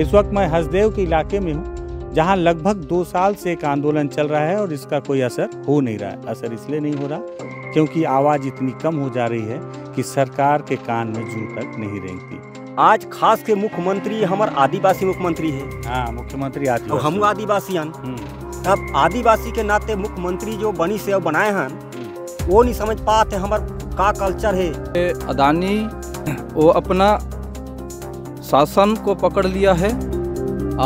इस वक्त मैं हसदेव के इलाके में हूँ जहाँ लगभग दो साल से एक आंदोलन चल रहा है और इसका कोई असर हो नहीं रहा है असर इसलिए नहीं हो रहा क्योंकि आवाज़ इतनी कम हो जा रही है कि सरकार के कान में जू तक नहीं रेंगती आज खास के मुख्यमंत्री हमार आदिवासी मुख्यमंत्री है हाँ मुख्यमंत्री आदिवासी तो हम आदिवासी हम्म। अब आदिवासी के नाते मुख्यमंत्री जो बनी से बनाए हैं वो नहीं समझ पाते हमारे का कल्चर है अदानी वो अपना प्रशासन को पकड़ लिया है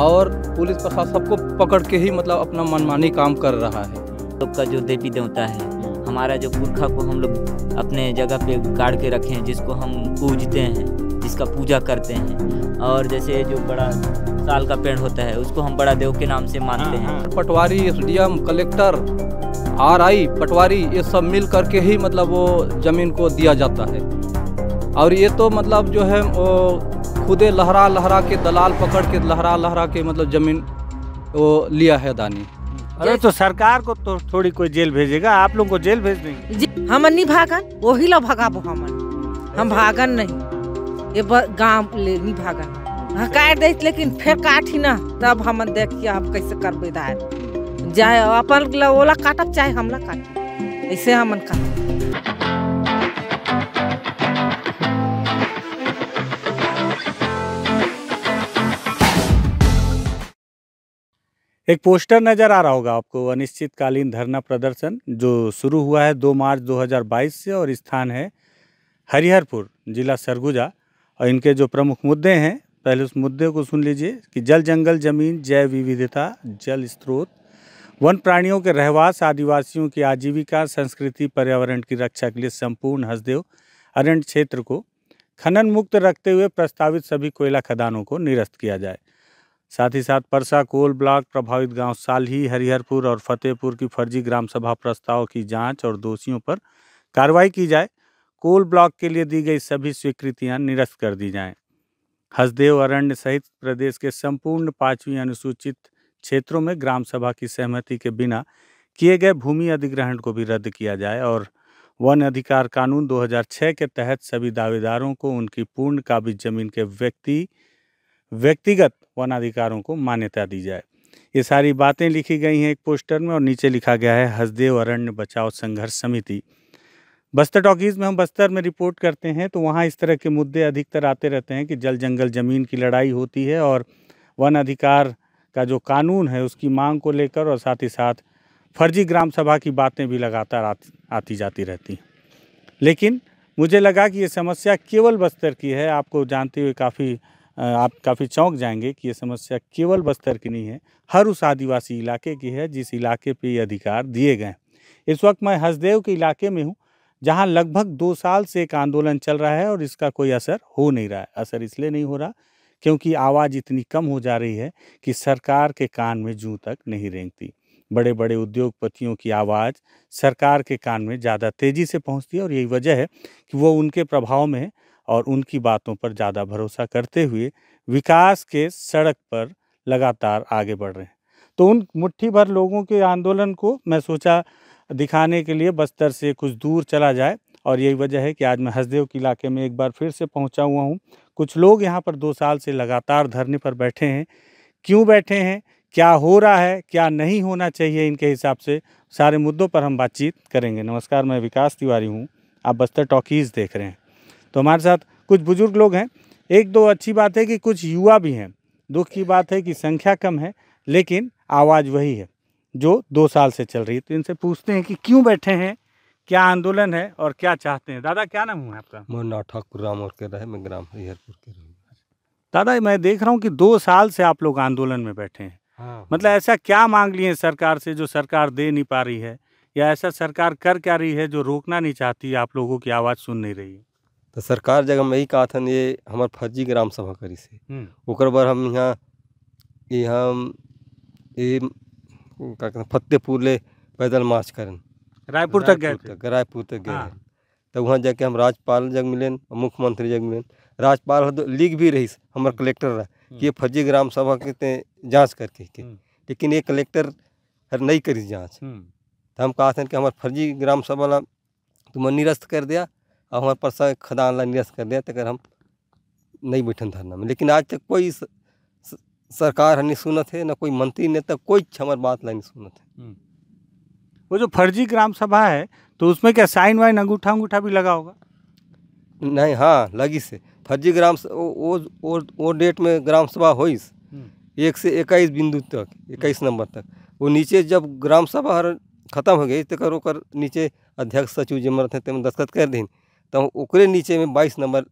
और पुलिस प्रशासन को पकड़ के ही मतलब अपना मनमानी काम कर रहा है सबका का जो देवी देवता है हमारा जो पुरखा को हम लोग अपने जगह पे गाड़ के रखे हैं जिसको हम पूजते हैं जिसका पूजा करते हैं और जैसे जो बड़ा साल का पेड़ होता है उसको हम बड़ा देव के नाम से मानते हैं हाँ, हाँ। Patwari SDM collector R I patwari ये सब मिल करके ही मतलब वो ज़मीन को दिया जाता है और ये तो मतलब जो है वो खुदे लहरा लहरा के दलाल पकड़ के लहरा लहरा के मतलब जमीन वो लिया है दानी अरे तो सरकार को तो थोड़ी कोई जेल भेजेगा आप लोग को जेल भेज देंगे हम नहीं भागन वही लो भगा हम हम भागन नहीं ये गांव ले नहीं भागन हकाय हाँ, दे लेकिन फिर काटी ना तब हम देखिए आप कैसे करबे दायर जाए अपन ओला काटब चाहे हमला काट ऐसे हम काट एक पोस्टर नजर आ रहा होगा आपको अनिश्चितकालीन धरना प्रदर्शन जो शुरू हुआ है 2 मार्च 2022 से और स्थान है हरिहरपुर जिला सरगुजा और इनके जो प्रमुख मुद्दे हैं पहले उस मुद्दे को सुन लीजिए कि जल जंगल जमीन जैव विविधता जल स्रोत वन प्राणियों के रहवास आदिवासियों की आजीविका संस्कृति पर्यावरण की रक्षा के लिए संपूर्ण हसदेव अरण्य क्षेत्र को खनन मुक्त रखते हुए प्रस्तावित सभी कोयला खदानों को निरस्त किया जाए साथ ही साथ परसा कोल ब्लॉक प्रभावित गांव सालही हरिहरपुर और फतेहपुर की फर्जी ग्राम सभा प्रस्ताव की जांच और दोषियों पर कार्रवाई की जाए कोल ब्लॉक के लिए दी गई सभी स्वीकृतियां निरस्त कर दी जाएं। हसदेव अरण्य सहित प्रदेश के संपूर्ण पांचवी अनुसूचित क्षेत्रों में ग्राम सभा की सहमति के बिना किए गए भूमि अधिग्रहण को भी रद्द किया जाए और वन अधिकार कानून 2006 के तहत सभी दावेदारों को उनकी पूर्ण काबिज जमीन के व्यक्ति व्यक्तिगत वन अधिकारों को मान्यता दी जाए ये सारी बातें लिखी गई हैं एक पोस्टर में और नीचे लिखा गया है हसदेव अरण्य बचाओ संघर्ष समिति बस्तर टॉकीज़ में हम बस्तर में रिपोर्ट करते हैं तो वहाँ इस तरह के मुद्दे अधिकतर आते रहते हैं कि जल जंगल ज़मीन की लड़ाई होती है और वन अधिकार का जो कानून है उसकी मांग को लेकर और साथ ही साथ फर्जी ग्राम सभा की बातें भी लगातार आती जाती रहती हैं लेकिन मुझे लगा कि ये समस्या केवल बस्तर की है आपको जानते हुए काफ़ी आप काफ़ी चौंक जाएंगे कि ये समस्या केवल बस्तर की नहीं है हर उस आदिवासी इलाके की है जिस इलाके पे ये अधिकार दिए गए इस वक्त मैं हसदेव के इलाके में हूँ जहाँ लगभग दो साल से एक आंदोलन चल रहा है और इसका कोई असर हो नहीं रहा है असर इसलिए नहीं हो रहा क्योंकि आवाज़ इतनी कम हो जा रही है कि सरकार के कान में जूँ तक नहीं रेंगती बड़े बड़े उद्योगपतियों की आवाज़ सरकार के कान में ज़्यादा तेज़ी से पहुँचती है और यही वजह है कि वो उनके प्रभाव में और उनकी बातों पर ज़्यादा भरोसा करते हुए विकास के सड़क पर लगातार आगे बढ़ रहे हैं तो उन मुट्ठी भर लोगों के आंदोलन को मैं सोचा दिखाने के लिए बस्तर से कुछ दूर चला जाए और यही वजह है कि आज मैं हसदेव के इलाके में एक बार फिर से पहुंचा हुआ हूं कुछ लोग यहां पर दो साल से लगातार धरने पर बैठे हैं क्यों बैठे हैं क्या हो रहा है क्या नहीं होना चाहिए इनके हिसाब से सारे मुद्दों पर हम बातचीत करेंगे नमस्कार मैं विकास तिवारी हूँ आप बस्तर टॉकीज़ देख रहे हैं तो हमारे साथ कुछ बुज़ुर्ग लोग हैं एक दो अच्छी बात है कि कुछ युवा भी हैं दुख की बात है कि संख्या कम है लेकिन आवाज़ वही है जो दो साल से चल रही है तो इनसे पूछते हैं कि क्यों बैठे हैं क्या आंदोलन है और क्या चाहते हैं दादा क्या नाम हुआ आपका मोहन ठाकुर राम और के रहे मैं ग्राम हरिहरपुर के रहूँ दादा मैं देख रहा हूँ कि दो साल से आप लोग आंदोलन में बैठे हैं हाँ। मतलब ऐसा क्या मांग लिए सरकार से जो सरकार दे नहीं पा रही है या ऐसा सरकार कर क्या रही है जो रोकना नहीं चाहती आप लोगों की आवाज़ सुन नहीं रही है तो सरकार जगह में यही कहा था ये हमार फर्जी ग्राम सभा करी से हम्म। ओकर बार हम यहाँ ये हम ये का कहते फतेहपुर ले पैदल मार्च करें रायपुर तक गए तक रायपुर तक गए हाँ। तो वहाँ जाके हम राज्यपाल जग मिले मुख्यमंत्री जग मिले राज्यपाल लीग भी रही हमारे हम्म। कलेक्टर रहा कि हम्म। ये फर्जी ग्राम सभा के जांच करके के लेकिन ये कलेक्टर हर नहीं करी जांच तो हम कहा था कि हमारे फर्जी ग्राम सभा तुम्हें निरस्त कर दिया और हमारे पास खदान ला निरस्त कर दिया तकर तो हम नहीं बैठन धरना में लेकिन आज तक कोई स, सरकार नहीं सुनत है ना कोई मंत्री नेता तो कोई हमारे बात ला नहीं सुनत है हम्म। वो जो फर्जी ग्राम सभा है तो उसमें क्या साइन वाइन अंगूठा अंगूठा भी लगा होगा नहीं हाँ लगी से फर्जी ग्राम वो वो वो डेट में ग्राम सभा हो हम्म। एक से इक्कीस बिंदु तक इक्कीस नंबर तक वो नीचे जब ग्राम सभा खत्म हो गई तो कर नीचे अध्यक्ष सचिव जिम्मे है तेम तो दस्खत कर दें तो ओकरे नीचे में बाईस नंबर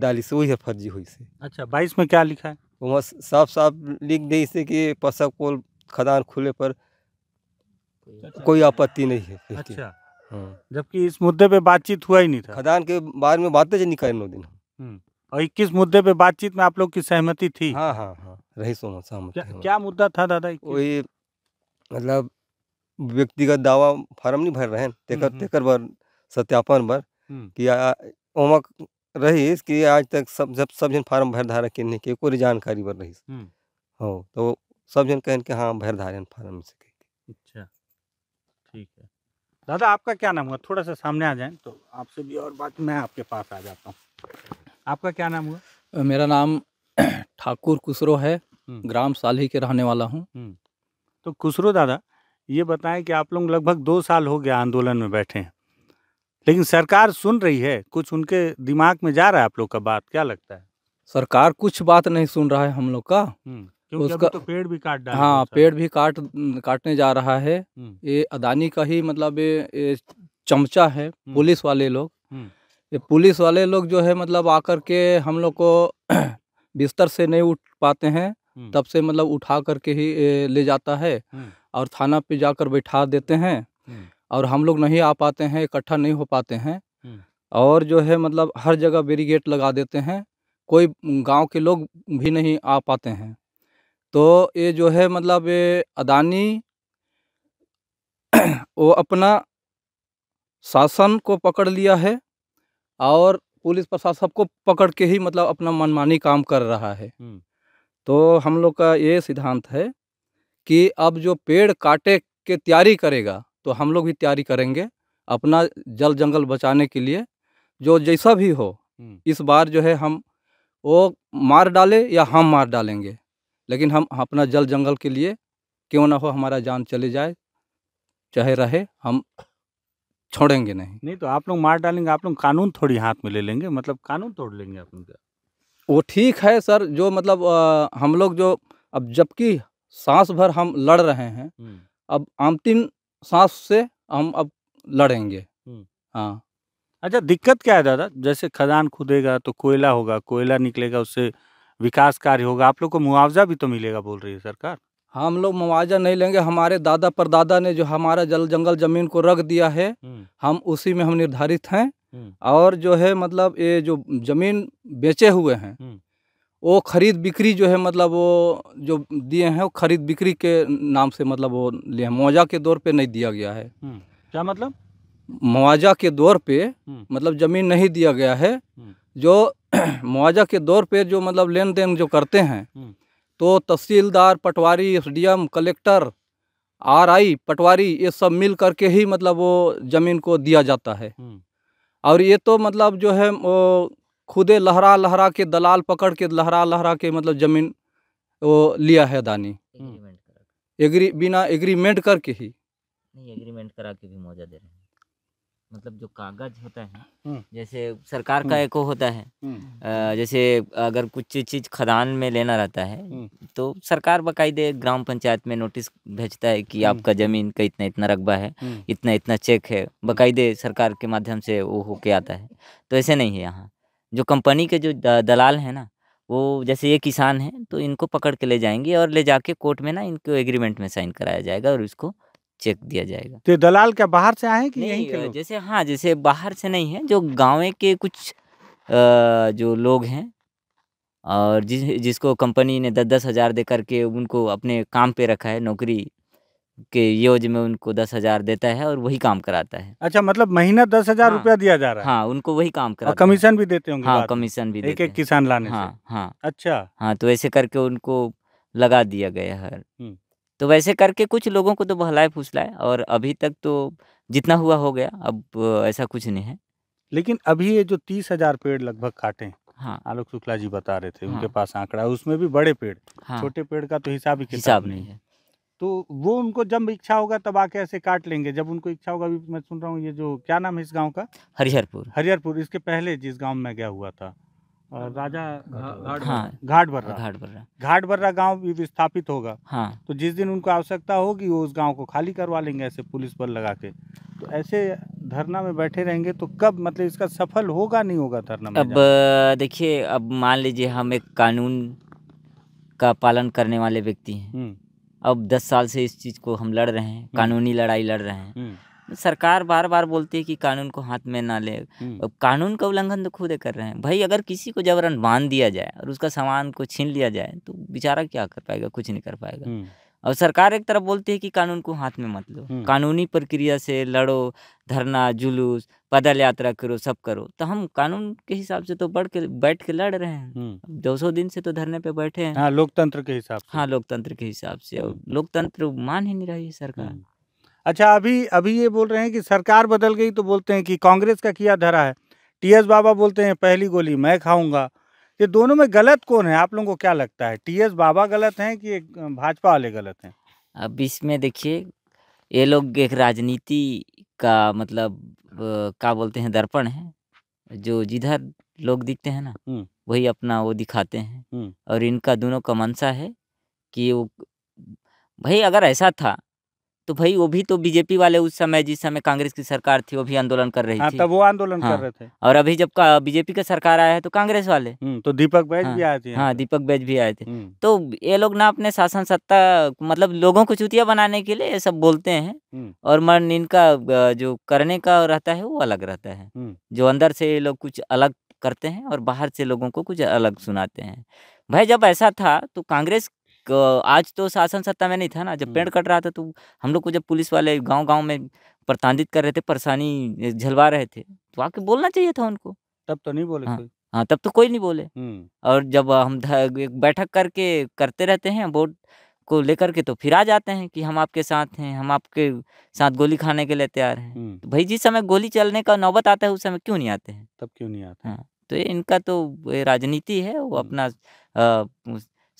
डाली से वही है फर्जी हुई से अच्छा बाईस में क्या लिखा है वहाँ साफ साफ लिख दी से कि पशा को खदान खुले पर अच्छा। कोई आपत्ति नहीं है अच्छा हाँ जबकि इस मुद्दे पे बातचीत हुआ ही नहीं था खदान के बारे में बातें नहीं करें नौ दिन हम्म, और इक्कीस मुद्दे पे बातचीत में आप लोग की सहमति थी हाँ हाँ हाँ रही सहमति क्या, क्या मुद्दा था दादा वही मतलब व्यक्तिगत दावा फार्म नहीं भर रहे हम्म, तेकर हम्म। तेकर बार सत्यापन बार हम्म। कि ओमक रहीस कि आज तक सब जब सब जन फार्म भर के नहीं के कोई जानकारी बन रही हम्म। हो तो सब जन कहन के हाँ भर धारे फार्म से अच्छा ठीक है दादा आपका क्या नाम हुआ थोड़ा सा सामने आ जाए तो आपसे भी और बात मैं आपके पास आ जाता हूँ आपका क्या नाम हुआ मेरा नाम ठाकुर कुसरो है हम्म। ग्राम साली के रहने वाला हूँ तो कुसरो दादा ये बताएं कि आप लोग लगभग दो साल हो गया आंदोलन में बैठे हैं लेकिन सरकार सुन रही है कुछ उनके दिमाग में जा रहा है आप लोग का बात क्या लगता है सरकार कुछ बात नहीं सुन रहा है हम लोग का हम्म, उसका तो पेड़ भी काट डाल हाँ पेड़ भी काट काटने जा रहा है हम्म। ये अदानी का ही मतलब ये चमचा है हम्म। पुलिस वाले लोग ये पुलिस वाले लोग जो है मतलब आकर के हम लोग को बिस्तर से नहीं उठ पाते हैं तब से मतलब उठा करके ही ले जाता है और थाना पे जाकर बैठा देते हैं और हम लोग नहीं आ पाते हैं इकट्ठा नहीं हो पाते हैं हम्म। और जो है मतलब हर जगह बेरीगेट लगा देते हैं कोई गांव के लोग भी नहीं आ पाते हैं तो ये जो है मतलब ये अदानी वो अपना शासन को पकड़ लिया है और पुलिस प्रशासन को पकड़ के ही मतलब अपना मनमानी काम कर रहा है हम्म। तो हम लोग का ये सिद्धांत है कि अब जो पेड़ काटे के तैयारी करेगा तो हम लोग भी तैयारी करेंगे अपना जल जंगल बचाने के लिए जो जैसा भी हो इस बार जो है हम वो मार डाले या हम मार डालेंगे लेकिन हम अपना जल जंगल के लिए क्यों ना हो हमारा जान चले जाए चाहे रहे हम छोड़ेंगे नहीं नहीं तो आप लोग मार डालेंगे आप लोग कानून थोड़ी हाथ में ले लेंगे मतलब कानून तोड़ लेंगे आप लोग वो ठीक है सर जो मतलब आ, हम लोग जो अब जबकि सांस भर हम लड़ रहे हैं अब अंतिम सांस से हम अब लड़ेंगे हाँ अच्छा दिक्कत क्या है दादा जैसे खदान खुदेगा तो कोयला होगा कोयला निकलेगा उससे विकास कार्य होगा आप लोग को मुआवजा भी तो मिलेगा बोल रही है सरकार हम लोग मुआवजा नहीं लेंगे हमारे दादा परदादा ने जो हमारा जल जंगल जमीन को रख दिया है हम उसी में हम निर्धारित हैं और जो है मतलब ये जो जमीन बेचे हुए हैं वो ख़रीद बिक्री जो है मतलब वो जो दिए हैं वो ख़रीद बिक्री के नाम से मतलब वो लिए हैं मुआवजा के दौर पे नहीं दिया गया है हम्म। क्या मतलब मुआवजा के दौर पे हम्म। मतलब ज़मीन नहीं दिया गया है हम्म। जो मुआवजा के दौर पे जो मतलब लेन देन जो करते हैं तो tehsildar patwari S D M collector R I patwari ये सब मिल करके ही मतलब वो ज़मीन को दिया जाता है और ये तो मतलब जो है वो खुदे लहरा लहरा के दलाल पकड़ के लहरा लहरा के मतलब जमीन वो लिया है अदानी एग्री बिना एग्रीमेंट करके ही नहीं एग्रीमेंट करा के भी मौजा दे रहे हैं मतलब जो कागज होता है हम्म। जैसे सरकार का हम्म। एक होता है हम्म। जैसे अगर कुछ चीज खदान में लेना रहता है तो सरकार बाकायदे ग्राम पंचायत में नोटिस भेजता है कि आपका जमीन का इतना इतना रकबा है इतना इतना चेक है बाकायदे सरकार के माध्यम से वो होके आता है तो ऐसे नहीं है यहाँ जो कंपनी के जो दलाल हैं ना वो जैसे ये किसान हैं तो इनको पकड़ के ले जाएंगे और ले जाके कोर्ट में ना इनको एग्रीमेंट में साइन कराया जाएगा और इसको चेक दिया जाएगा तो दलाल क्या बाहर से आए कि नहीं के जैसे हाँ जैसे बाहर से नहीं है जो गाँव के कुछ जो लोग हैं और जिस जिसको कंपनी ने दस दस हज़ार दे करके उनको अपने काम पे रखा है नौकरी के योज में उनको दस हजार देता है और वही काम कराता है अच्छा मतलब महीना दस हजार हाँ, रुपया दिया जा रहा है हाँ उनको वही काम करा कमीशन भी देते होंगे हाँ कमीशन भी देते एक किसान लाने हाँ से। हाँ अच्छा हाँ तो ऐसे करके उनको लगा दिया गया है हम्म। तो वैसे करके कुछ लोगों को तो बहलाए फुसलाए और अभी तक तो जितना हुआ हो गया अब ऐसा कुछ नहीं है लेकिन अभी ये जो तीस हजार पेड़ लगभग काटे हाँ आलोक शुक्ला जी बता रहे थे उनके हाँ। पास आंकड़ा उसमें भी बड़े पेड़ हाँ। छोटे पेड़ का तो हिसाब ही हिसाब नहीं है तो वो उनको जब इच्छा होगा तब आके ऐसे काट लेंगे जब उनको इच्छा होगा अभी मैं सुन रहा हूँ ये जो क्या नाम है इस गाँव का हरिहरपुर हरिहरपुर इसके पहले जिस गाँव में गया हुआ था हाँ, राजा हाँ, हाँ, घाट बर्रा घाट बर्रा घाट बर्रा गाँव भी विस्थापित होगा हाँ तो जिस दिन उनको आवश्यकता होगी वो उस गाँव को खाली करवा लेंगे ऐसे पुलिस बल लगा के तो ऐसे धरना में बैठे रहेंगे तो कब मतलब इसका सफल होगा नहीं होगा धरना में अब देखिए अब मान लीजिए हम एक कानून का पालन करने वाले व्यक्ति हैं हम्म। अब दस साल से इस चीज़ को हम लड़ रहे हैं हम्म। कानूनी लड़ाई लड़ रहे हैं हम्म। सरकार बार बार बोलती है कि कानून को हाथ में ना ले हम्म। अब कानून का उल्लंघन तो खुद कर रहे हैं भाई अगर किसी को जबरन बांध दिया जाए और उसका सामान को छीन लिया जाए तो बेचारा क्या कर पाएगा कुछ नहीं कर पाएगा और सरकार एक तरफ बोलती है कि कानून को हाथ में मत लो कानूनी प्रक्रिया से लड़ो धरना जुलूस पैदल यात्रा करो सब करो तो हम कानून के हिसाब से तो बढ़ के बैठ के लड़ रहे हैं दो सौ दिन से तो धरने पे बैठे हैं हाँ लोकतंत्र के हिसाब से हाँ लोकतंत्र के हिसाब से और लोकतंत्र मान ही नहीं रही है सरकार अच्छा अभी अभी ये बोल रहे हैं कि सरकार बदल गई तो बोलते हैं कि कांग्रेस का किया धरा है टी एस बाबा बोलते हैं पहली गोली मैं खाऊंगा ये दोनों में गलत कौन है आप लोगों को क्या लगता है टी एस बाबा गलत हैं कि भाजपा वाले गलत हैं अब इसमें देखिए ये लोग एक राजनीति का मतलब क्या बोलते हैं दर्पण है जो जिधर लोग दिखते हैं ना वही अपना वो दिखाते हैं और इनका दोनों का मनसा है कि वो भाई अगर ऐसा था तो भाई वो भी तो बीजेपी वाले उस समय जिस समय कांग्रेस की सरकार थी वो भी आंदोलन कर रही हाँ, थी तब वो आंदोलन हाँ, कर रहे थे और अभी जब का बीजेपी का सरकार आया है तो कांग्रेस वाले हम्म, तो दीपक बैज हाँ, भी आए थे हाँ दीपक बैज भी आए थे हम्म। तो ये लोग ना अपने शासन सत्ता मतलब लोगों को चुतिया बनाने के लिए ये सब बोलते हैं हम्म। और मन इनका जो करने का रहता है वो अलग रहता है जो अंदर से ये लोग कुछ अलग करते हैं और बाहर से लोगों को कुछ अलग सुनाते हैं भाई जब ऐसा था तो कांग्रेस आज तो शासन सत्ता में नहीं था ना जब पेड़ कट रहा था तो हम लोग को जब पुलिस वाले गांव गांव में प्रताड़ित कर रहे थे परेशानी झलवा रहे थे तो आके बोलना चाहिए था उनको तब तो नहीं बोले हाँ, कोई। हाँ तब तो कोई नहीं बोले और जब हम एक बैठक करके करते रहते हैं वोट को लेकर के तो फिर आ जाते हैं कि हम आपके साथ हैं हम आपके साथ गोली खाने के लिए तैयार हैं तो भाई जिस समय गोली चलने का नौबत आता है उस समय क्यों नहीं आते हैं तब क्यों नहीं आते हाँ, तो ये इनका तो राजनीति है वो अपना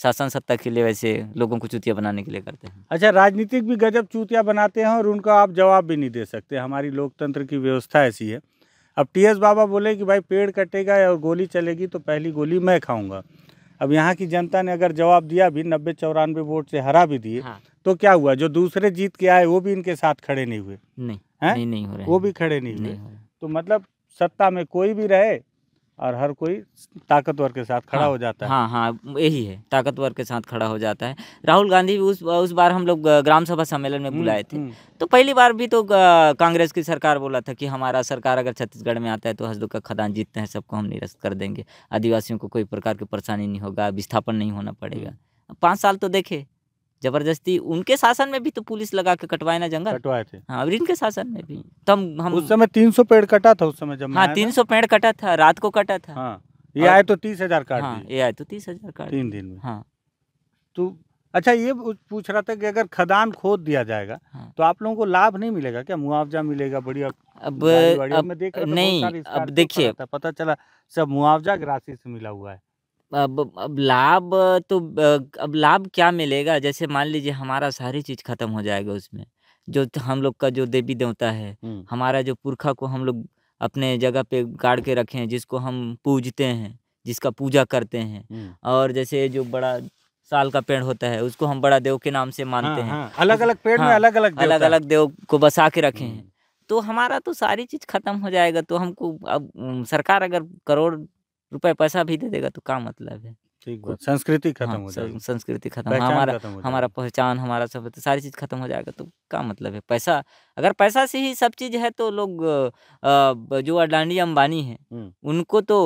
शासन सत्ता के लिए वैसे लोगों को चूतिया बनाने के लिए करते हैं अच्छा राजनीतिक भी गजब चूतिया बनाते हैं और उनका आप जवाब भी नहीं दे सकते हमारी लोकतंत्र की व्यवस्था ऐसी है अब टी एस बाबा बोले कि भाई पेड़ कटेगा और गोली चलेगी तो पहली गोली मैं खाऊंगा अब यहाँ की जनता ने अगर जवाब दिया भी नब्बे चौरानवे वोट से हरा भी दिए हाँ। तो क्या हुआ जो दूसरे जीत के आए वो भी इनके साथ खड़े नहीं हुए नहीं, नहीं, नहीं हो रहे वो भी खड़े नहीं, नहीं हुए तो मतलब सत्ता में कोई भी रहे और हर कोई ताकतवर के साथ खड़ा हाँ, हो जाता है हाँ हाँ यही है ताकतवर के साथ खड़ा हो जाता है राहुल गांधी भी उस उस बार हम लोग ग्राम सभा सम्मेलन में हम्म, बुलाए थे हम्म। तो पहली बार भी तो कांग्रेस की सरकार बोला था कि हमारा सरकार अगर छत्तीसगढ़ में आता है तो हसदुख का खदान जीतते हैं सबको हम निरस्त कर देंगे आदिवासियों को कोई प्रकार की परेशानी नहीं होगा विस्थापन नहीं होना पड़ेगा हम्म। पाँच साल तो देखे जबरदस्ती उनके शासन में भी तो पुलिस लगा के कटवाए ना जंगल कटवाए थे हाँ और इनके शासन में भी तो हम हम उस समय तीन सौ पेड़ कटा था उस समय जब हाँ तीन सौ पेड़ कटा था रात को कटा था हाँ, ये आए तो तीस हजार काट हाँ, ये आए तो तीस हजार काट तीन दिन में हाँ तो अच्छा ये पूछ रहा था कि अगर खदान खोद दिया जाएगा हाँ। तो आप लोगों को लाभ नहीं मिलेगा क्या मुआवजा मिलेगा बढ़िया अब, अब, अब नहीं अब देखिए पता चला सब मुआवजा ग्रासी से मिला हुआ है अब अब लाभ तो अब लाभ क्या मिलेगा जैसे मान लीजिए हमारा सारी चीज़ खत्म हो जाएगा उसमें जो हम लोग का जो देवी देवता है हमारा जो पुरखा को हम लोग अपने जगह पे गाड़ के रखे हैं जिसको हम पूजते हैं जिसका पूजा करते हैं और जैसे जो बड़ा साल का पेड़ होता है उसको हम बड़ा देव के नाम से मानते हाँ, हैं हाँ, अलग अलग पेड़ हाँ, में अलग अलग अलग अलग देव को बसा के रखे हैं तो हमारा तो सारी चीज खत्म हो जाएगा तो हमको अब सरकार अगर करोड़ रुपये पैसा भी दे देगा तो क्या मतलब है ठीक तो संस्कृति खत्म हाँ, हो जाएगी संस्कृति खत्म हाँ, हमारा हमारा पहचान हमारा सब तो सारी चीज़ खत्म हो जाएगा तो क्या मतलब है पैसा अगर पैसा से ही सब चीज़ है तो लोग जो अडानी अंबानी है उनको तो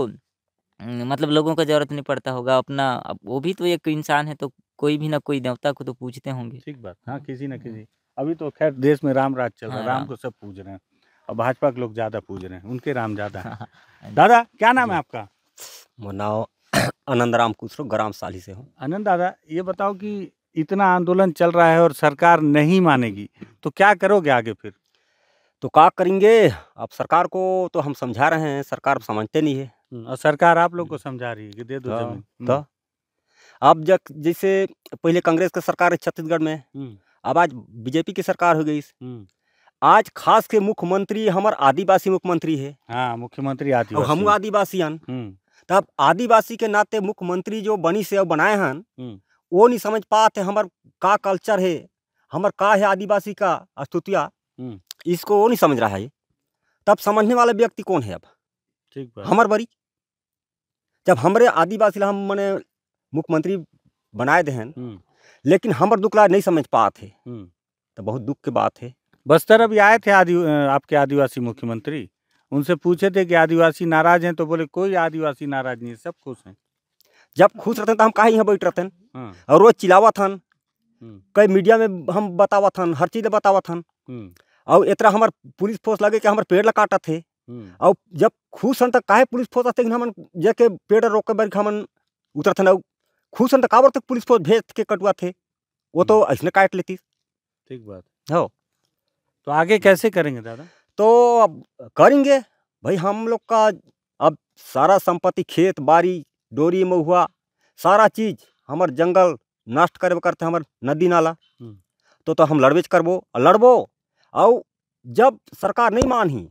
मतलब लोगों का जरूरत नहीं पड़ता होगा अपना वो भी तो एक इंसान है तो कोई भी ना कोई देवता को तो पूछते होंगे ठीक बात हाँ, हाँ किसी ना किसी अभी तो खैर देश में राम राज चल रहा है राम को सब पूज रहे हैं और भाजपा के लोग ज़्यादा पूज रहे हैं उनके राम ज़्यादा दादा क्या नाम है आपका मनाओ आनंद राम कुशरो ग्राम साली से हूँ आनंद दादा ये बताओ कि इतना आंदोलन चल रहा है और सरकार नहीं मानेगी तो क्या करोगे आगे फिर तो क्या करेंगे अब सरकार को तो हम समझा रहे हैं सरकार समझते नहीं है हम्म, और सरकार आप लोग को हम्म। समझा रही है कि दे दो हाँ, जमीन तो हम्म। अब जब जैसे पहले कांग्रेस की सरकार है छत्तीसगढ़ में अब आज बीजेपी की सरकार हो गई आज खास के मुख्यमंत्री हमारे आदिवासी मुख्यमंत्री है हाँ मुख्यमंत्री आदिवासी हम आदिवासी तब आदिवासी के नाते मुख्यमंत्री जो बनी से बनाए हैं वो नहीं समझ पाते हमार का कल्चर है हमार का है आदिवासी का स्तुतिया इसको वो नहीं समझ रहा है तब समझने वाला व्यक्ति कौन है अब ठीक हमार बड़ी जब हमारे आदिवासी हम मैंने मुख्यमंत्री बनाए दे हैं लेकिन हमार दुखला नहीं समझ पाते तो बहुत दुख की बात है बस्तर अभी आए थे आदि आपके आदिवासी मुख्यमंत्री उनसे पूछे थे कि आदिवासी नाराज हैं तो बोले कोई आदिवासी नाराज नहीं है सब खुश हैं जब खुश रहते हैं तो हम कहा यहाँ बैठ रहते हैं हाँ। और रोज चिलावा थन हम्म। कई मीडिया में हम बतावा थन हर चीज़ बतावा थन हम्म। और इतना हमार पुलिस फोर्स लगे कि हमारे पेड़ लगाटा थे हम्म। और जब खुश हन तो काहे पुलिस फोर्स आते हम जाके पेड़ रोक के बार हमन उतरत हन और खुश हन तो काबर तक पुलिस फोर्स भेज के कटुआ थे वो तो ऐसे काट लेती ठीक बात हो तो आगे कैसे करेंगे दादा तो अब करेंगे भाई हम लोग का अब सारा संपत्ति खेत बाड़ी डोरी महुआ सारा चीज हमार जंगल नष्ट करब करते हमार नदी नाला तो तो हम लड़बे करबो लड़बो और जब सरकार नहीं मानही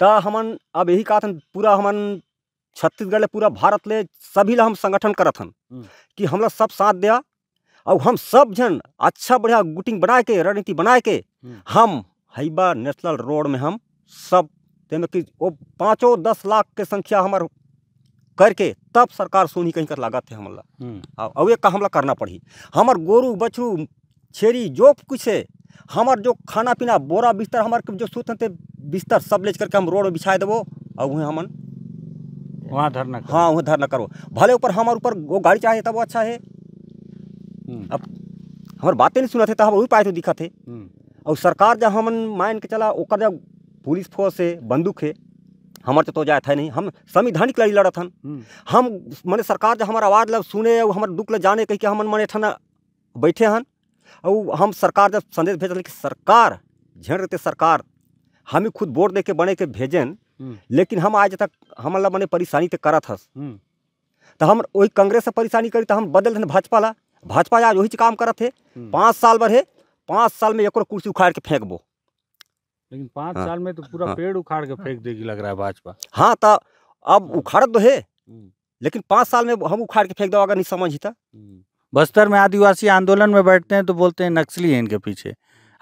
तो हमन अब यही कहा पूरा हमन छत्तीसगढ़ ले पूरा भारत ले सभी ला हम संगठन करत हन कि हम लोग सब साथ दिया और हम सब जन अच्छा बढ़िया गुटिंग बना के रणनीति बना के हम हईबा नेशनल रोड में हम सब तैमें कि वो पाँचों दस लाख के संख्या हमार करके तब सरकार सुनी कहीं कर लागत है हमला हम्म। हाँ, अब ये का हमला करना पड़ी हमार गोरू बछरू छेरी जो कुछ है हमार जो खाना पीना बोरा बिस्तर हमारे जो सूत थे बिस्तर सब ले करके हम रोड बिछा बिछाए देवो और वहीं हमन वहाँ धरना हाँ वहाँ धरना करो भले ऊपर हमारे ऊपर वो गाड़ी चाहे तब वो अच्छा है हम्म। अब हमारे बातें नहीं सुना तो हम वही पाए तो दिखा थे और सरकार जब हम मान के चला ओकर जब पुलिस फोर्स है बंदूक है हमारे तो जाए है नहीं हम संविधानिक लड़ी लड़त हन हम्म। हम मैंने सरकार जब हमारे आवाज़ लग सुने और हमारे दुख ल जाने कह के हम मन एठन बैठे हन और हम सरकार जब संदेश भेज कि सरकार झेड़ रहते सरकार हमें खुद वोट दे के बने के भेजन हम्म। लेकिन हम आज तक हमला मने परेशानी तो करत हस तो हम वही कांग्रेस से परेशानी करी तो हम बदल देन भाजपा ला भाजपा आज वही काम करत है पाँच साल बढ़े पाँच साल में एक कुर्सी उखाड़ के फेंकबो लेकिन पाँच हाँ, साल में तो पूरा हाँ, पेड़ उखाड़ के फेंक देगी लग रहा है भाजपा हाँ तो अब उखाड़ तो है हम्म। लेकिन पाँच साल में हम उखाड़ के फेंक दो अगर नहीं था हम्म। बस्तर में आदिवासी आंदोलन में बैठते हैं तो बोलते हैं नक्सली है इनके पीछे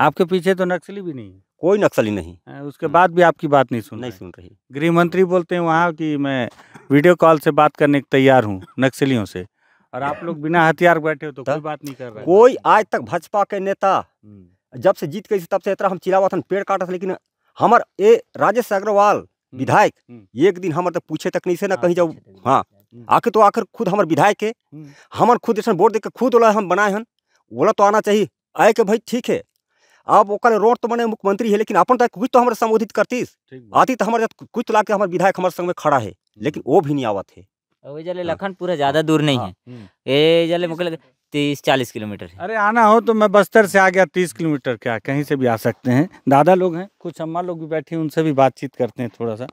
आपके पीछे तो नक्सली भी नहीं है कोई नक्सली नहीं हाँ, उसके हाँ। बाद भी आपकी बात नहीं सुन नहीं सुन रही गृह मंत्री बोलते हैं वहाँ कि मैं वीडियो कॉल से बात करने को तैयार हूँ नक्सलियों से और आप लोग बिना हथियार बैठे हो तो कोई तो बात नहीं कर रहे कोई आज तक भाजपा के नेता हम्म। जब से जीत गई तब से इतना हम था पेड़ था लेकिन हमारे ए राजेश अग्रवाल हम्म। विधायक हम्म। एक दिन हमारे तो पूछे तक नहीं से ना हाँ, कहीं जाओ हाँ आखिर तो आखिर खुद हमारे विधायक है हमारे खुद ऐसा वोट देकर खुद ओला हम बनाए हन ओला तो आना चाहिए आए के भाई ठीक है आप ओकर रोड तो बने मुख्यमंत्री है लेकिन अपन तो कुछ तो हमारे संबोधित करतीस आती तो हमारे कुछ तो ला के हमारे विधायक हमारे संग में खड़ा है लेकिन वो भी नहीं आवा थे जले हाँ। लखनपुर ज्यादा दूर नहीं हाँ। है हम्म। ये जले मुख्य तीस चालीस किलोमीटर अरे आना हो तो मैं बस्तर से आ गया तीस किलोमीटर क्या कहीं से भी आ सकते हैं दादा लोग हैं कुछ अम्मा लोग भी बैठे हैं उनसे भी बातचीत करते हैं थोड़ा सा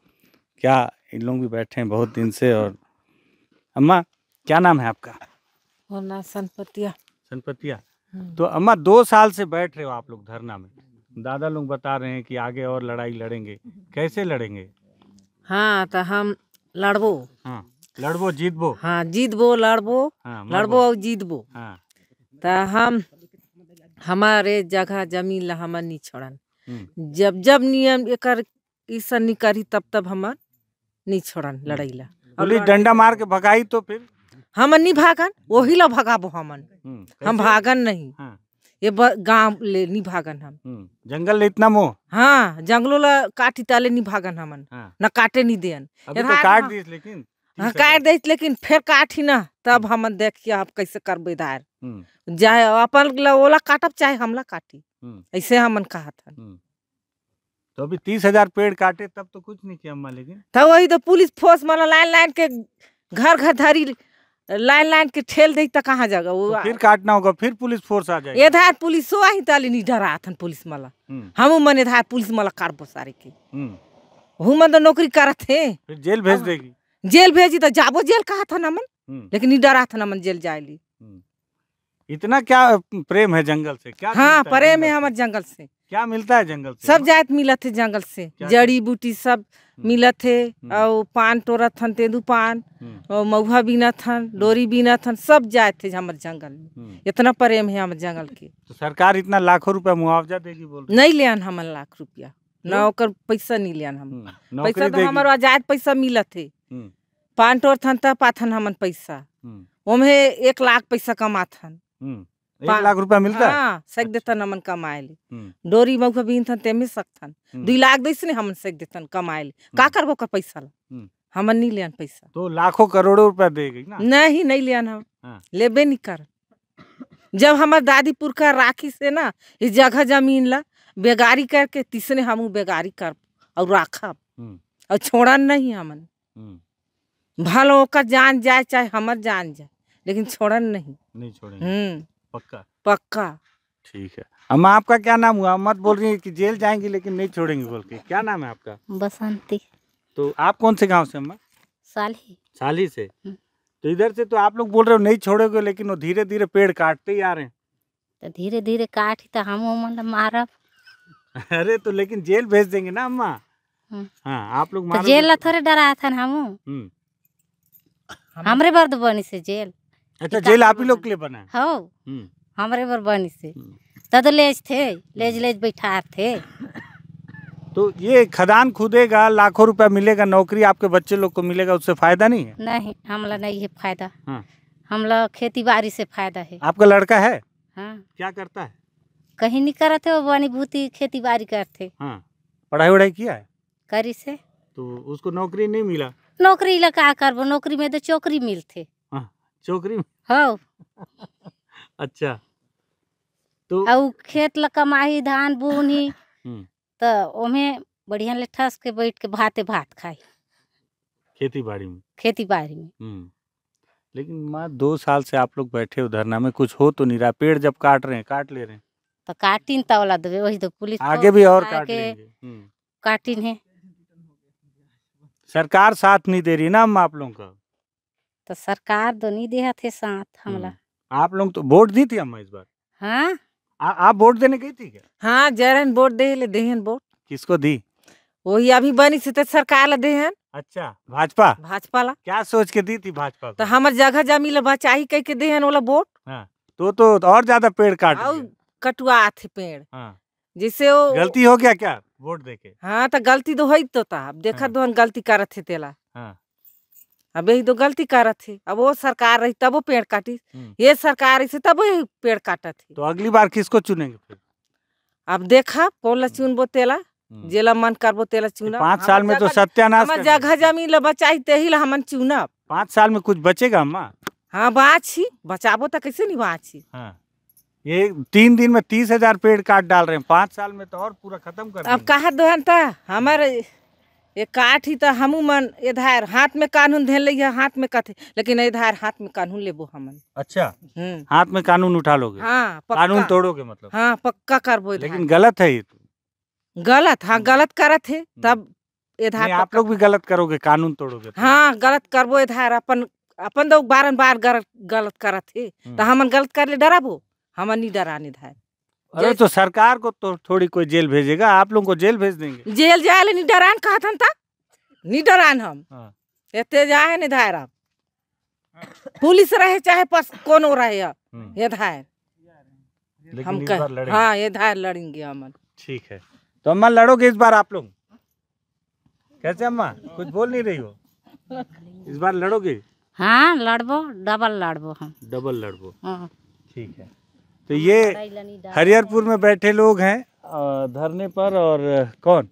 क्या इन लोग भी बैठे हैं बहुत दिन से और अम्मा क्या नाम है आपका सनपतिया सनपतिया हम्म। तो अम्मा दो साल से बैठ रहे हो आप लोग धरना में दादा लोग बता रहे हैं कि आगे और लड़ाई लड़ेंगे कैसे लड़ेंगे हाँ तो हम लड़बो हाँ लड़बो जीतबो हाँ जीतबो लड़बो हाँ, लड़बो और जीतबो हाँ। हम हमारे जगह जमीन ला हम नहीं छोड़न हम्म। जब जब नियम एक ईसा नहीं करी तब तब हम नहीं छोड़न हम्म। लड़ाई ला डंडा मार के भगाई तो फिर हम नहीं भागन वही ला भगाबो हमन हम्म, हम भागन नहीं हाँ। ये गांव ले नहीं भागन हम जंगल ले इतना मोह हाँ जंगलो ला काटी ताले नहीं भागन हमन हाँ। ना काटे नहीं देन तो काट हाँ। दिस लेकिन काट दे लेकिन फिर काटी ना तब हम हम्म। देखिए आप कैसे कर बेदार चाहे अपन ओला काटब चाहे हमला काटी हम्म। ऐसे हम कहा था तो अभी तीस हजार पेड़ काटे तब तो कुछ नहीं किया अम्मा लेकिन तब वही तो पुलिस फोर्स मानो लाइन लाइन के घर घर धरी लाइन लाइन के ठेल दे तक कहाँ जाएगा वो तो फिर काटना होगा फिर पुलिस फोर्स आ जाएगी इधर पुलिसो आई ताली नहीं डरा थन पुलिस माला हम हम्म। मन इधर पुलिस माला काटबो सारे के हम तो नौकरी करत फिर जेल भेज देगी जेल भेजी तो जाबो जेल कहा था नमन हम्म। लेकिन नहीं डरा था नमन जेल जाए ली हम्म। इतना क्या प्रेम है जंगल से क्या हाँ प्रेम है हमारे जंगल से क्या मिलता है जंगल से सब जात मिलत जंगल से जड़ी बूटी सब हम्म। मिलत है और पान तोड़त थन तेंदू पान और महुआ बीना थन डोरी बीना थन सब जात है हमारे जंगल में इतना प्रेम है हमारे जंगल के तो सरकार इतना लाखों रुपया मुआवजा देगी बोल नहीं ले हम लाख रुपया ना हम्म। पैसा नहीं लिया हम हम्म। पैसा तो हमारे आजाद पैसा मिला थे हम्म। पान टोर थन पाथन हमन पैसा ओमे एक लाख पैसा कमाथन एक लाख रुपया मिलता हाँ सेक अच्छा। देतन हमन कमाए ली डोरी का बीन थन तेमे सकथन दुई लाख दिस ने हमन सेक देता कमाए ली का वो कर पैसा ला हमन नहीं लियान पैसा तो लाखों करोड़ों रुपया दे गई ना नहीं नहीं लियान हम हाँ। लेबे नहीं कर जब हमार दादी पुरखा राखी से ना इस जगह जमीन ला बेगारी करके तीसरे हम बेगारी कर और राखब और छोड़न नहीं हमन भलो ओकर जान जाए चाहे हमर जान जाए लेकिन छोड़न नहीं नहीं छोड़ेंगे पक्का पक्का ठीक है हम आपका क्या नाम हुआ मत बोल रही है कि जेल जाएंगी लेकिन नहीं छोड़ेंगे बोल के क्या नाम है आपका बसंती तो आप कौन से गांव से अम्मा साली साली से तो इधर से तो आप लोग बोल रहे हो नहीं छोड़ोगे लेकिन वो धीरे धीरे पेड़ काटते ही आ रहे हैं तो धीरे धीरे काट तो हम मारब अरे तो लेकिन जेल भेज देंगे ना अम्मा हाँ, हाँ आप लोग तो जेल ला थोड़े डराया था ना हम हम्म। हमरे बर्द तो बनी से जेल अच्छा जेल आप ही लोग के लिए बना हो हम्म। हमरे बर बनी से हम्म। तद तो लेज थे लेज लेज बैठा थे तो ये खदान खुदेगा लाखों रुपया मिलेगा नौकरी आपके बच्चे लोग को मिलेगा उससे फायदा नहीं है नहीं हमला नहीं है फायदा हाँ। हमला खेती बाड़ी से फायदा है आपका लड़का है हाँ। क्या करता है कहीं नहीं करते वो बनी खेती बाड़ी करते हाँ पढ़ाई वढ़ाई किया है करी से तो उसको नौकरी नहीं मिला नौकरी लगा कर वो नौकरी में तो चौकरी मिलते हाँ, चौकरी हाँ अच्छा तो अब खेत ला धान बुनी हम्म। तो ओमे बढ़िया ले ठस के बैठ के भाते भात खाई खेती बाड़ी में खेती बाड़ी में हम्म। लेकिन माँ दो साल से आप लोग बैठे हो धरना में कुछ हो तो नहीं रहा पेड़ जब काट रहे हैं काट ले रहे हैं तो काटिन तवला देवे वही तो पुलिस आगे भी और काट हम्म। काटिन है सरकार साथ नहीं दे रही ना हम आप लोगों का तो सरकार तो नहीं दे थे साथ हमला हम्म। आप लोग तो वोट दी थी हम इस बार हाँ आ, आप वोट देने गई थी क्या हाँ जरन वोट दे ले देहन वोट किसको दी वही अभी बनी से तो सरकार ला देहन अच्छा भाजपा भाजपा ला क्या सोच के दी थी भाजपा तो हमारे जगह जमीन बचाई कह के देहन वाला वोट हाँ तो तो और ज्यादा पेड़ काट कटुआ थे पेड़ हाँ। जिसे वो गलती हो गया क्या वोट देके हाँ तो गलती तो है तो था देखा हाँ। दोहन गलती करत थे तेला हाँ। अब यही तो गलती करत थे अब वो सरकार रही तब वो पेड़ काटी ये सरकार से तब वही पेड़ काटा थी तो अगली बार किसको चुनेंगे फिर अब देखा कौन ला चुन बो तेला जेला मन कर बो तेला चुना पाँच साल में तो सत्यानाश जगह जमीन ला बचाई तेही ला हमन चुना पाँच साल में कुछ बचेगा अम्मा हाँ बाछी बचाबो तो कैसे नहीं बाछी हाँ। ये तीन दिन में तीस हजार पेड़ काट डाल रहे हैं पाँच साल में तो और पूरा खत्म कर अब कहा दो हमारे ये काट ही तो हम मन इधर हाथ में कानून धेल लिया हाथ में कथे लेकिन इधर हाथ में कानून लेबो हम अच्छा हम्म। हाथ में कानून उठा लोगे हाँ कानून तोड़ोगे मतलब हाँ पक्का कर बो लेकिन गलत है ये तो। गलत हाँ हम्म। गलत करत है हम्म। तब इधर आप लोग भी गलत करोगे कानून तोड़ोगे तो। हाँ गलत करबो इधर अपन अपन तो बारम्बार गलत करत है तो हम गलत कर ले डराबो हम निडर आनिद है अरे तो सरकार को तो थोड़ी कोई जेल भेजेगा आप लोग को जेल भेज देंगे जेल हाँ। जाए निडरान कहतन तक निडरान हम इतने जाए नहीं धायर अब पुलिस रहे चाहे पस कोनो रहे हम्म। ये धायर हम कह हाँ ये धायर लड़ेंगे अमन ठीक है तो अम्मा लड़ोगे इस बार आप लोग कैसे अम्मा कुछ बोल नहीं रही हो इस बार लड़ोगे हाँ लड़बो डबल लड़बो हम डबल लड़बो हाँ। ठीक है तो ये हरिहरपुर में बैठे लोग हैं धरने पर और कौन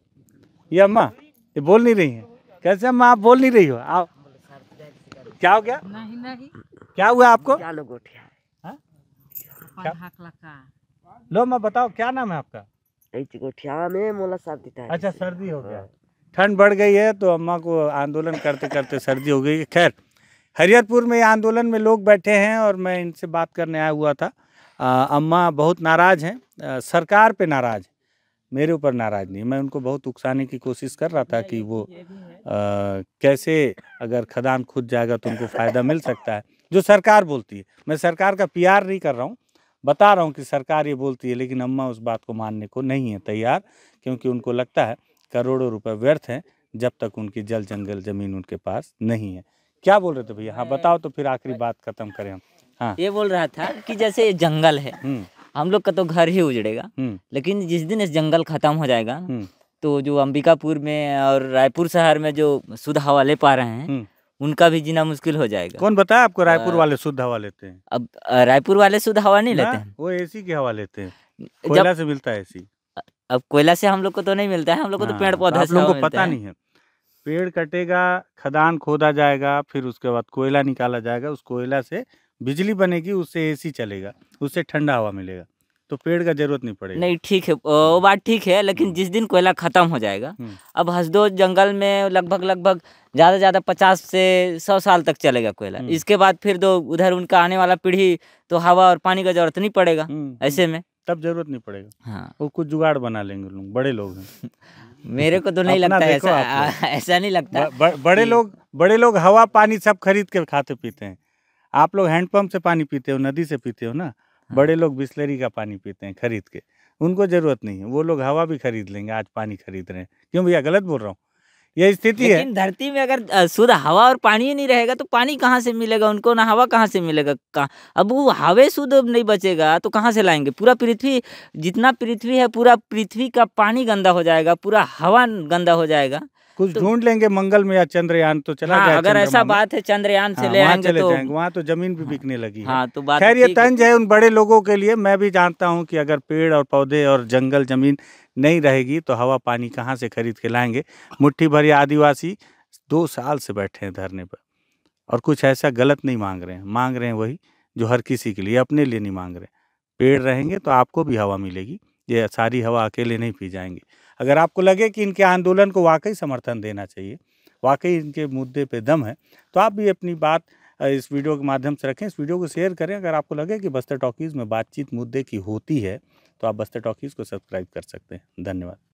ये अम्मा ये बोल नहीं रही हैं कैसे अम्मा आप बोल नहीं रही हो आप क्या हो गया नहीं नहीं क्या हुआ आपको क्या लोग हाँ? लो मैं बताओ क्या नाम है आपका गोठिया में मोला सर्दी था अच्छा सर्दी हो गया ठंड बढ़ गई है तो अम्मा को आंदोलन करते करते सर्दी हो गई खैर हरिहरपुर में आंदोलन में लोग बैठे हैं और मैं इनसे बात करने आया हुआ था अम्मा बहुत नाराज़ हैं सरकार पे नाराज़ मेरे ऊपर नाराज़ नहीं मैं उनको बहुत उकसाने की कोशिश कर रहा था कि वो आ, कैसे अगर खदान खुद जाएगा तो उनको फ़ायदा मिल सकता है जो सरकार बोलती है मैं सरकार का पीआर नहीं कर रहा हूँ बता रहा हूँ कि सरकार ये बोलती है लेकिन अम्मा उस बात को मानने को नहीं है तैयार क्योंकि उनको लगता है करोड़ों रुपए व्यर्थ हैं जब तक उनकी जल जंगल ज़मीन उनके पास नहीं है क्या बोल रहे थे भैया हाँ बताओ तो फिर आखिरी बात ख़त्म करें हम हाँ। ये बोल रहा था कि जैसे ये जंगल है हम्म। हम लोग का तो घर ही उजड़ेगा हम्म। लेकिन जिस दिन इस जंगल खत्म हो जाएगा हम्म। तो जो अंबिकापुर में और रायपुर शहर में जो शुद्ध हवा ले पा रहे हैं उनका भी जीना मुश्किल हो जाएगा कौन बताया आपको रायपुर वाले शुद्ध हवा लेते हैं अब रायपुर वाले शुद्ध हवा नहीं लेते हैं वो एसी की हवा लेते हैं कोयला से मिलता है एसी अब कोयला से हम लोग को तो नहीं मिलता है हम लोग को तो हाँ, पेड़ तो पौधा से को पता नहीं है पेड़ कटेगा खदान खोदा जाएगा फिर उसके बाद कोयला निकाला जाएगा उस कोयला से बिजली बनेगी उससे एसी चलेगा उससे ठंडा हवा मिलेगा तो पेड़ का जरूरत नहीं पड़ेगी नहीं ठीक है वो हम्म। बात ठीक है लेकिन हम्म। जिस दिन कोयला खत्म हो जाएगा हम्म। अब हसदो जंगल में लगभग लगभग ज़्यादा ज़्यादा पचास से सौ साल तक चलेगा कोयला इसके बाद फिर दो उधर उनका आने वाला पीढ़ी तो हवा और पानी का जरूरत नहीं पड़ेगा ऐसे में तब जरूरत नहीं पड़ेगा हाँ वो कुछ जुगाड़ बना लेंगे लोग बड़े लोग हैं मेरे को तो नहीं लगता ऐसा ऐसा नहीं लगता बड़े लोग बड़े लोग हवा पानी सब खरीद के खाते पीते हैं आप लोग हैंडपम्प से पानी पीते हो नदी से पीते हो ना हाँ। बड़े लोग बिस्लरी का पानी पीते हैं खरीद के उनको ज़रूरत नहीं है वो लोग हवा भी खरीद लेंगे आज पानी खरीद रहे हैं क्यों भैया गलत बोल रहा हूँ ये स्थिति है धरती में अगर शुद्ध हवा और पानी ही नहीं रहेगा तो पानी कहाँ से मिलेगा उनको ना हवा कहाँ से मिलेगा कहाँ अब वो हवे शुद्ध नहीं बचेगा तो कहाँ से लाएंगे पूरा पृथ्वी जितना पृथ्वी है पूरा पृथ्वी का पानी गंदा हो जाएगा पूरा हवा गंदा हो जाएगा कुछ तो- ढूंढ लेंगे मंगल में या चंद्रयान तो चला हाँ, अगर ऐसा बात है चंद्रयान से हाँ, ले आएंगे चले तो, जाएंगे वहाँ तो जमीन भी बिकने लगी हाँ, तो बात खैर ये तंज है उन बड़े लोगों के लिए मैं भी जानता हूँ कि अगर पेड़ और पौधे और जंगल जमीन नहीं रहेगी तो हवा पानी कहाँ से खरीद के लाएंगे मुठ्ठी भर आदिवासी दो साल से बैठे हैं धरने पर और कुछ ऐसा गलत नहीं मांग रहे हैं मांग रहे हैं वही जो हर किसी के लिए अपने लिए नहीं मांग रहे पेड़ रहेंगे तो आपको भी हवा मिलेगी ये सारी हवा अकेले नहीं पी जाएंगे अगर आपको लगे कि इनके आंदोलन को वाकई समर्थन देना चाहिए वाकई इनके मुद्दे पे दम है तो आप भी अपनी बात इस वीडियो के माध्यम से रखें इस वीडियो को शेयर करें अगर आपको लगे कि बस्तर टॉकीज़ में बातचीत मुद्दे की होती है तो आप बस्तर टॉकीज़ को सब्सक्राइब कर सकते हैं धन्यवाद